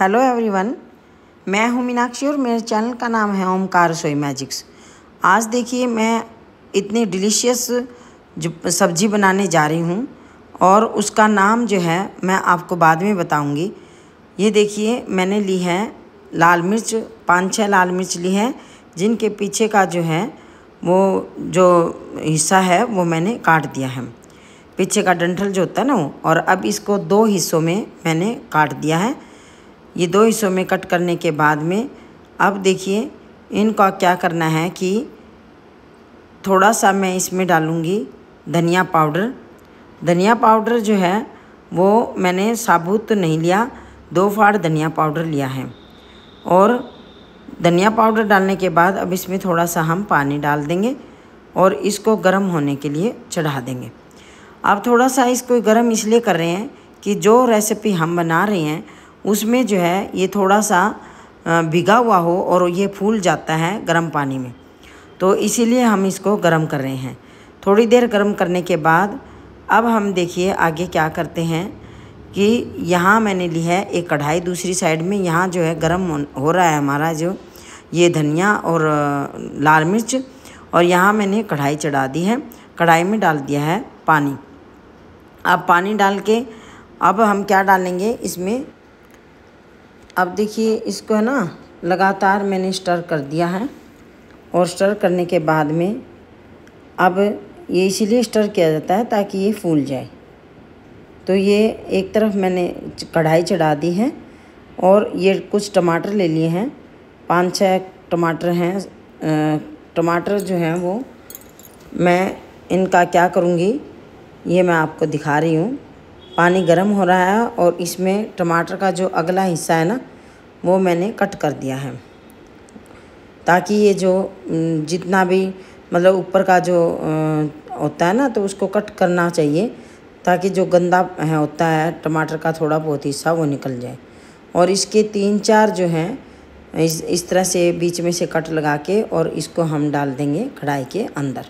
hello everyone मैं हूं मीनाक्षी और मेरे चैनल का नाम है ओमकार रसोई मैजिक्स आज देखिए मैं इतनी डिलीशियस जो सब्ज़ी बनाने जा रही हूं और उसका नाम जो है मैं आपको बाद में बताऊंगी ये देखिए मैंने ली है लाल मिर्च पाँच छः लाल मिर्च ली है जिनके पीछे का जो है वो जो हिस्सा है वो मैंने काट दिया है पीछे का डंठल जो होता है ना वो और अब इसको दो हिस्सों में मैंने काट दिया है ये दो हिस्सों में कट करने के बाद में अब देखिए इनका क्या करना है कि थोड़ा सा मैं इसमें डालूँगी धनिया पाउडर धनिया पाउडर जो है वो मैंने साबुत तो नहीं लिया दो फाड़ धनिया पाउडर लिया है और धनिया पाउडर डालने के बाद अब इसमें थोड़ा सा हम पानी डाल देंगे और इसको गर्म होने के लिए चढ़ा देंगे अब थोड़ा सा इसको गर्म इसलिए कर रहे हैं कि जो रेसिपी हम बना रहे हैं उसमें जो है ये थोड़ा सा भिगा हुआ हो और ये फूल जाता है गर्म पानी में तो इसीलिए हम इसको गर्म कर रहे हैं थोड़ी देर गर्म करने के बाद अब हम देखिए आगे क्या करते हैं कि यहाँ मैंने ली है एक कढ़ाई दूसरी साइड में यहाँ जो है गर्म हो रहा है हमारा जो ये धनिया और लाल मिर्च और यहाँ मैंने कढ़ाई चढ़ा दी है कढ़ाई में डाल दिया है पानी अब पानी डाल के अब हम क्या डालेंगे इसमें अब देखिए इसको है ना लगातार मैंने स्टर कर दिया है और स्टर करने के बाद में अब ये इसीलिए स्टर किया जाता है ताकि ये फूल जाए तो ये एक तरफ मैंने कढ़ाई चढ़ा दी है और ये कुछ टमाटर ले लिए हैं पाँच छः टमाटर हैं टमाटर जो हैं वो मैं इनका क्या करूँगी ये मैं आपको दिखा रही हूँ पानी गर्म हो रहा है और इसमें टमाटर का जो अगला हिस्सा है ना वो मैंने कट कर दिया है ताकि ये जो जितना भी मतलब ऊपर का जो होता है ना तो उसको कट करना चाहिए ताकि जो गंदा है होता है टमाटर का थोड़ा बहुत हिस्सा वो निकल जाए और इसके तीन चार जो हैं इस इस तरह से बीच में से कट लगा के और इसको हम डाल देंगे कढ़ाई के अंदर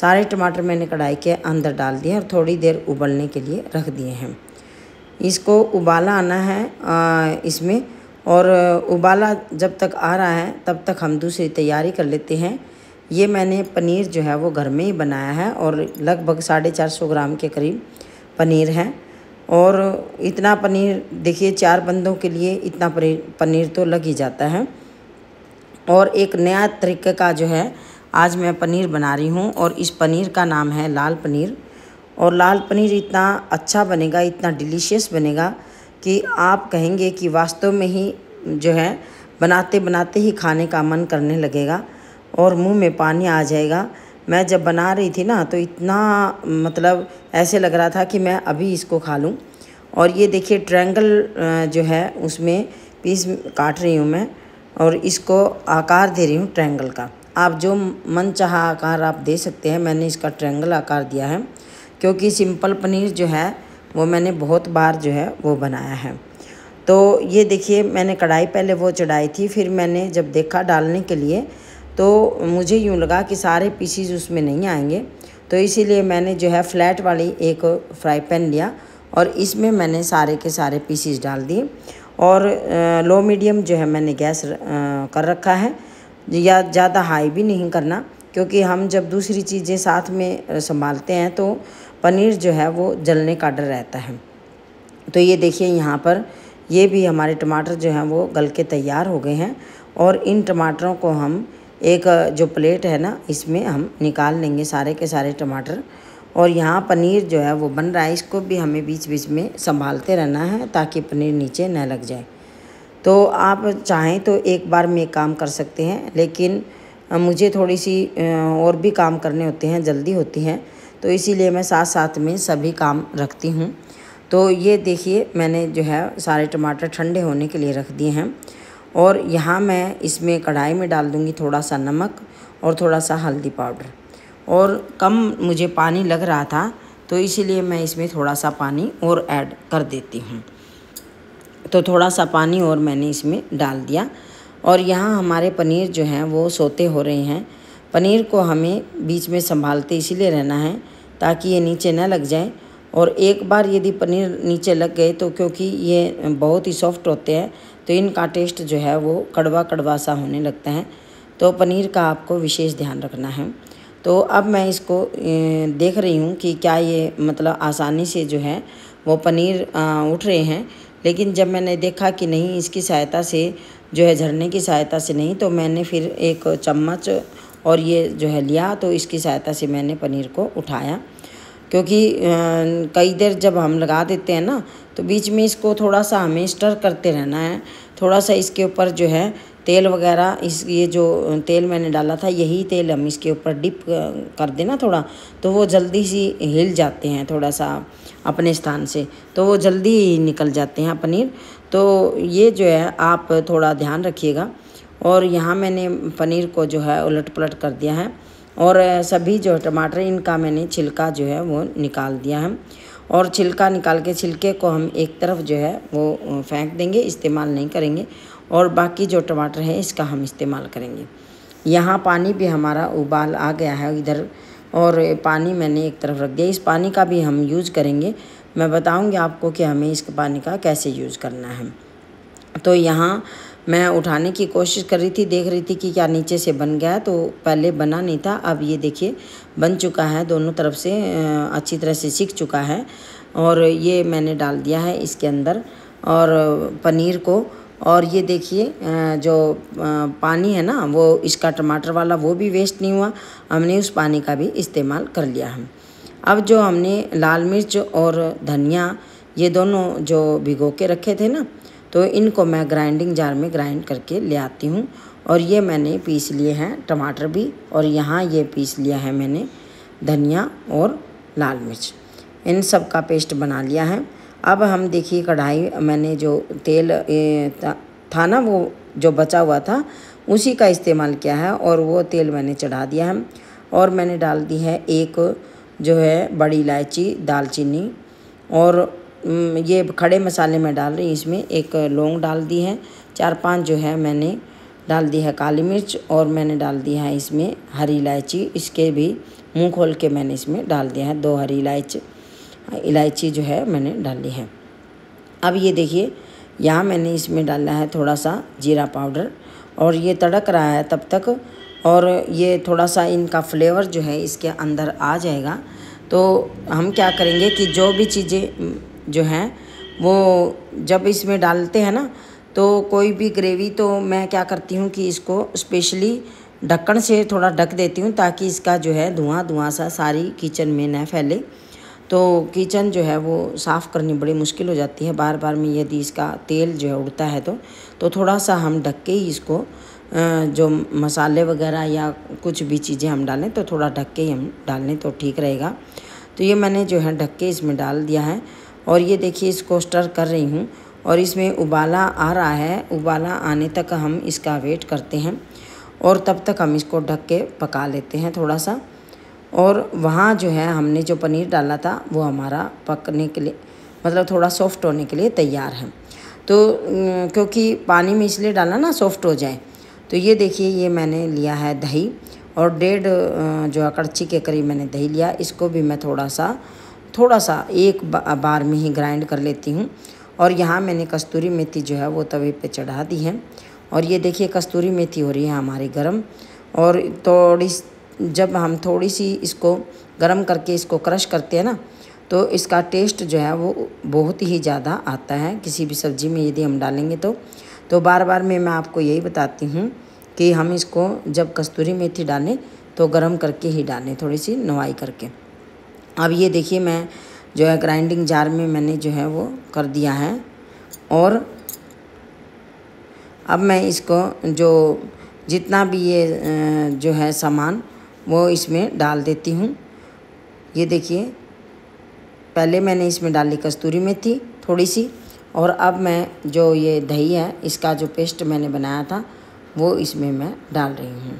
सारे टमाटर मैंने कढ़ाई के अंदर डाल दिए और थोड़ी देर उबलने के लिए रख दिए हैं इसको उबाला आना है आ, इसमें और उबाला जब तक आ रहा है तब तक हम दूसरी तैयारी कर लेते हैं ये मैंने पनीर जो है वो घर में ही बनाया है और लगभग साढ़े चार सौ ग्राम के करीब पनीर है और इतना पनीर देखिए चार बंदों के लिए इतना पनीर तो लग ही जाता है और एक नया तरीके का जो है आज मैं पनीर बना रही हूँ और इस पनीर का नाम है लाल पनीर और लाल पनीर इतना अच्छा बनेगा इतना डिलीशियस बनेगा कि आप कहेंगे कि वास्तव में ही जो है बनाते बनाते ही खाने का मन करने लगेगा और मुंह में पानी आ जाएगा मैं जब बना रही थी ना तो इतना मतलब ऐसे लग रहा था कि मैं अभी इसको खा लूँ और ये देखिए ट्रैंगल जो है उसमें पीस काट रही हूँ मैं और इसको आकार दे रही हूँ ट्रैंगल का आप जो मन चाह आकार आप दे सकते हैं मैंने इसका ट्रेंगल आकार दिया है क्योंकि सिंपल पनीर जो है वो मैंने बहुत बार जो है वो बनाया है तो ये देखिए मैंने कढ़ाई पहले वो चढ़ाई थी फिर मैंने जब देखा डालने के लिए तो मुझे यूँ लगा कि सारे पीसीज उसमें नहीं आएंगे तो इसीलिए मैंने जो है फ्लैट वाली एक फ्राई पैन लिया और इसमें मैंने सारे के सारे पीसीज डाल दिए और लो मीडियम जो है मैंने गैस कर रखा है या ज़्यादा हाई भी नहीं करना क्योंकि हम जब दूसरी चीज़ें साथ में संभालते हैं तो पनीर जो है वो जलने का डर रहता है तो ये देखिए यहाँ पर ये भी हमारे टमाटर जो हैं वो गल के तैयार हो गए हैं और इन टमाटरों को हम एक जो प्लेट है ना इसमें हम निकाल लेंगे सारे के सारे टमाटर और यहाँ पनीर जो है वो बन रहा है इसको भी हमें बीच बीच में संभालते रहना है ताकि पनीर नीचे न लग जाए तो आप चाहें तो एक बार में काम कर सकते हैं लेकिन मुझे थोड़ी सी और भी काम करने होते हैं जल्दी होती हैं तो इसीलिए मैं साथ साथ में सभी काम रखती हूँ तो ये देखिए मैंने जो है सारे टमाटर ठंडे होने के लिए रख दिए हैं और यहाँ मैं इसमें कढ़ाई में डाल दूँगी थोड़ा सा नमक और थोड़ा सा हल्दी पाउडर और कम मुझे पानी लग रहा था तो इसीलिए मैं इसमें थोड़ा सा पानी और ऐड कर देती हूँ तो थोड़ा सा पानी और मैंने इसमें डाल दिया और यहाँ हमारे पनीर जो हैं वो सोते हो रहे हैं पनीर को हमें बीच में संभालते इसीलिए रहना है ताकि ये नीचे ना लग जाए और एक बार यदि पनीर नीचे लग गए तो क्योंकि ये बहुत ही सॉफ्ट होते हैं तो इनका टेस्ट जो है वो कड़वा कड़वा सा होने लगता है तो पनीर का आपको विशेष ध्यान रखना है तो अब मैं इसको देख रही हूँ कि क्या ये मतलब आसानी से जो है वो पनीर उठ रहे हैं लेकिन जब मैंने देखा कि नहीं इसकी सहायता से जो है झरने की सहायता से नहीं तो मैंने फिर एक चम्मच और ये जो है लिया तो इसकी सहायता से मैंने पनीर को उठाया क्योंकि कई देर जब हम लगा देते हैं ना तो बीच में इसको थोड़ा सा हमें स्टर करते रहना है थोड़ा सा इसके ऊपर जो है तेल वगैरह इस ये जो तेल मैंने डाला था यही तेल हम इसके ऊपर डिप कर देना थोड़ा तो वो जल्दी सी हिल जाते हैं थोड़ा सा अपने स्थान से तो वो जल्दी ही निकल जाते हैं पनीर तो ये जो है आप थोड़ा ध्यान रखिएगा और यहाँ मैंने पनीर को जो है उलट पलट कर दिया है और सभी जो टमाटर इनका मैंने छिलका जो है वो निकाल दिया है और छिलका निकाल के छिलके को हम एक तरफ जो है वो फेंक देंगे इस्तेमाल नहीं करेंगे और बाकी जो टमाटर है इसका हम इस्तेमाल करेंगे यहाँ पानी भी हमारा उबाल आ गया है इधर और पानी मैंने एक तरफ रख दिया इस पानी का भी हम यूज़ करेंगे मैं बताऊँगी आपको कि हमें इस पानी का कैसे यूज़ करना है तो यहाँ मैं उठाने की कोशिश कर रही थी देख रही थी कि क्या नीचे से बन गया तो पहले बना नहीं था अब ये देखिए बन चुका है दोनों तरफ से अच्छी तरह से सीख चुका है और ये मैंने डाल दिया है इसके अंदर और पनीर को और ये देखिए जो पानी है ना वो इसका टमाटर वाला वो भी वेस्ट नहीं हुआ हमने उस पानी का भी इस्तेमाल कर लिया हम अब जो हमने लाल मिर्च और धनिया ये दोनों जो भिगो के रखे थे ना तो इनको मैं ग्राइंडिंग जार में ग्राइंड करके ले आती हूँ और ये मैंने पीस लिए हैं टमाटर भी और यहाँ ये पीस लिया है मैंने धनिया और लाल मिर्च इन सब का पेस्ट बना लिया है अब हम देखिए कढ़ाई मैंने जो तेल था ना वो जो बचा हुआ था उसी का इस्तेमाल किया है और वो तेल मैंने चढ़ा दिया है और मैंने डाल दी है एक जो है बड़ी इलायची दालचीनी और ये खड़े मसाले में डाल रही इसमें एक लौंग डाल दी है चार पांच जो है मैंने डाल दी है काली मिर्च और मैंने डाल दिया है इसमें हरी इलायची इसके भी मुंह खोल के मैंने इसमें डाल दिया है दो हरी इलायची हाँ, इलायची जो है मैंने डाली है अब ये देखिए यहाँ मैंने इसमें डाला है थोड़ा सा जीरा पाउडर और ये तड़क रहा है तब तक और ये थोड़ा सा इनका फ्लेवर जो है इसके अंदर आ जाएगा तो हम क्या करेंगे कि जो भी चीज़ें जो हैं वो जब इसमें डालते हैं ना तो कोई भी ग्रेवी तो मैं क्या करती हूँ कि इसको स्पेशली ढक्कन से थोड़ा ढक देती हूँ ताकि इसका जो है धुआं धुआं सा सारी किचन में न फैले तो किचन जो है वो साफ़ करनी बड़ी मुश्किल हो जाती है बार बार में यदि इसका तेल जो है उड़ता है तो तो थोड़ा सा हम ढक के ही इसको जो मसाले वगैरह या कुछ भी चीज़ें हम डालें तो थोड़ा ढक के ही हम डालें तो ठीक रहेगा तो ये मैंने जो है ढक के इसमें डाल दिया है और ये देखिए इसको स्टर कर रही हूँ और इसमें उबाला आ रहा है उबाला आने तक हम इसका वेट करते हैं और तब तक हम इसको ढक के पका लेते हैं थोड़ा सा और वहाँ जो है हमने जो पनीर डाला था वो हमारा पकने के लिए मतलब थोड़ा सॉफ्ट होने के लिए तैयार है तो क्योंकि पानी में इसलिए डाला ना सॉफ्ट हो जाए तो ये देखिए ये मैंने लिया है दही और डेढ़ जो है कड़छी के करीब मैंने दही लिया इसको भी मैं थोड़ा सा थोड़ा सा एक बार में ही ग्राइंड कर लेती हूँ और यहाँ मैंने कस्तूरी मेथी जो है वो तवे पे चढ़ा दी है और ये देखिए कस्तूरी मेथी हो रही है हमारी गरम और थोड़ी जब हम थोड़ी सी इसको गर्म करके इसको क्रश करते हैं ना तो इसका टेस्ट जो है वो बहुत ही ज़्यादा आता है किसी भी सब्ज़ी में यदि हम डालेंगे तो तो बार बार में मैं आपको यही बताती हूँ कि हम इसको जब कस्तूरी मेथी डालें तो गर्म करके ही डालें थोड़ी सी नवाई करके अब ये देखिए मैं जो है ग्राइंडिंग जार में मैंने जो है वो कर दिया है और अब मैं इसको जो जितना भी ये जो है सामान वो इसमें डाल देती हूँ ये देखिए पहले मैंने इसमें डाली कस्तूरी कस्तूरी मेथी थोड़ी सी और अब मैं जो ये दही है इसका जो पेस्ट मैंने बनाया था वो इसमें मैं डाल रही हूँ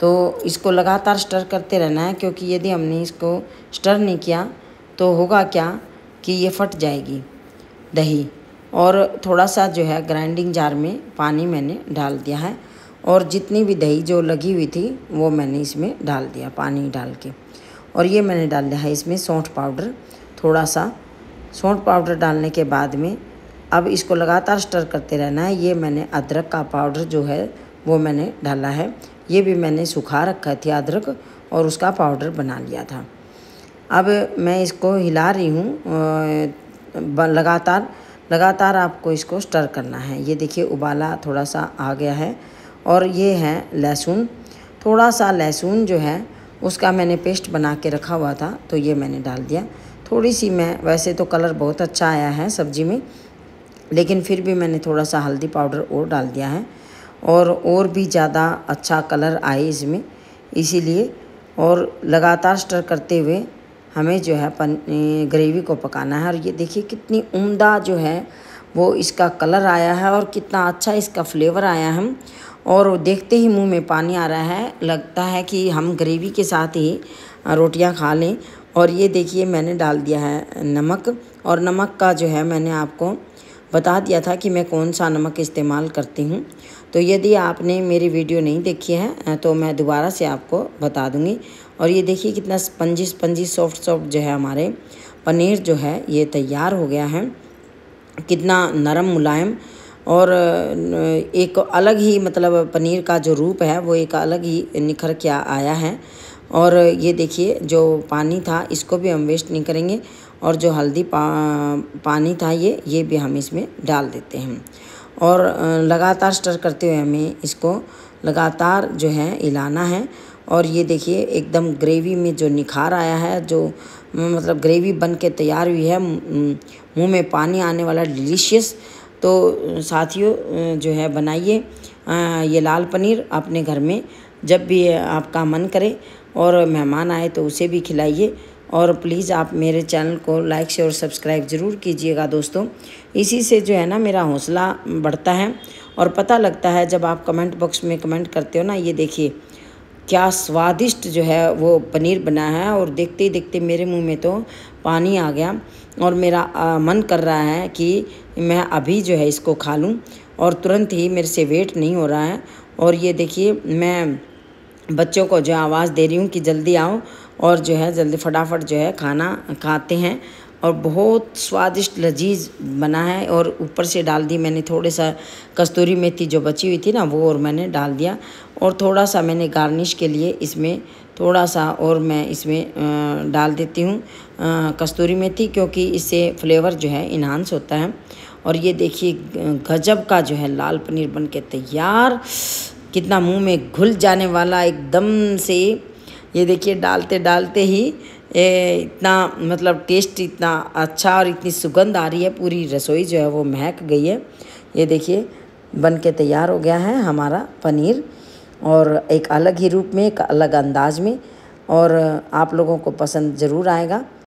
तो इसको लगातार स्टर करते रहना है क्योंकि यदि हमने इसको स्टर नहीं किया तो होगा क्या कि ये फट जाएगी दही और थोड़ा सा जो है ग्राइंडिंग जार में पानी मैंने डाल दिया है और जितनी भी दही जो लगी हुई थी वो मैंने इसमें डाल दिया पानी डाल के और ये मैंने डाल दिया है इसमें सौंठ पाउडर थोड़ा सा सौंठ पाउडर डालने के बाद में अब इसको लगातार स्टर करते रहना है ये मैंने अदरक का पाउडर जो है वो मैंने डाला है ये भी मैंने सुखा रखा थी अदरक और उसका पाउडर बना लिया था अब मैं इसको हिला रही हूँ लगातार लगातार आपको इसको स्टर करना है ये देखिए उबाला थोड़ा सा आ गया है और ये है लहसुन थोड़ा सा लहसुन जो है उसका मैंने पेस्ट बना के रखा हुआ था तो ये मैंने डाल दिया थोड़ी सी मैं वैसे तो कलर बहुत अच्छा आया है सब्ज़ी में लेकिन फिर भी मैंने थोड़ा सा हल्दी पाउडर और डाल दिया है और और भी ज़्यादा अच्छा कलर आए इसमें इसीलिए और लगातार स्टर करते हुए हमें जो है पन ग्रेवी को पकाना है और ये देखिए कितनी उम्दा जो है वो इसका कलर आया है और कितना अच्छा इसका फ्लेवर आया है और देखते ही मुंह में पानी आ रहा है लगता है कि हम ग्रेवी के साथ ही रोटियां खा लें और ये देखिए मैंने डाल दिया है नमक और नमक का जो है मैंने आपको बता दिया था कि मैं कौन सा नमक इस्तेमाल करती हूँ तो यदि आपने मेरी वीडियो नहीं देखी है तो मैं दोबारा से आपको बता दूँगी और ये देखिए कितना स्पंजी स्पंजी सॉफ्ट सॉफ्ट जो है हमारे पनीर जो है ये तैयार हो गया है कितना नरम मुलायम और एक अलग ही मतलब पनीर का जो रूप है वो एक अलग ही निखर के आया है और ये देखिए जो पानी था इसको भी हम वेस्ट नहीं करेंगे और जो हल्दी पा पानी था ये ये भी हम इसमें डाल देते हैं और लगातार स्टर करते हुए हमें इसको लगातार जो है हिलाना है और ये देखिए एकदम ग्रेवी में जो निखार आया है जो मतलब ग्रेवी बन के तैयार हुई है मुंह में पानी आने वाला डिलीशियस तो साथियों जो है बनाइए ये लाल पनीर अपने घर में जब भी आपका मन करे और मेहमान आए तो उसे भी खिलाइए और प्लीज़ आप मेरे चैनल को लाइक शेयर और सब्सक्राइब ज़रूर कीजिएगा दोस्तों इसी से जो है ना मेरा हौसला बढ़ता है और पता लगता है जब आप कमेंट बॉक्स में कमेंट करते हो ना ये देखिए क्या स्वादिष्ट जो है वो पनीर बना है और देखते ही देखते मेरे मुंह में तो पानी आ गया और मेरा आ, मन कर रहा है कि मैं अभी जो है इसको खा लूँ और तुरंत ही मेरे से वेट नहीं हो रहा है और ये देखिए मैं बच्चों को जो आवाज़ दे रही हूँ कि जल्दी आओ और जो है जल्दी फटाफट जो है खाना खाते हैं और बहुत स्वादिष्ट लजीज बना है और ऊपर से डाल दी मैंने थोड़े सा कस्तूरी मेथी जो बची हुई थी ना वो और मैंने डाल दिया और थोड़ा सा मैंने गार्निश के लिए इसमें थोड़ा सा और मैं इसमें डाल देती हूँ कस्तूरी मेथी क्योंकि इससे फ्लेवर जो है इन्हांस होता है और ये देखिए गजब का जो है लाल पनीर बन के तैयार कितना मुंह में घुल जाने वाला एकदम से ये देखिए डालते डालते ही ए, इतना मतलब टेस्ट इतना अच्छा और इतनी सुगंध आ रही है पूरी रसोई जो है वो महक गई है ये देखिए बन के तैयार हो गया है हमारा पनीर और एक अलग ही रूप में एक अलग अंदाज में और आप लोगों को पसंद ज़रूर आएगा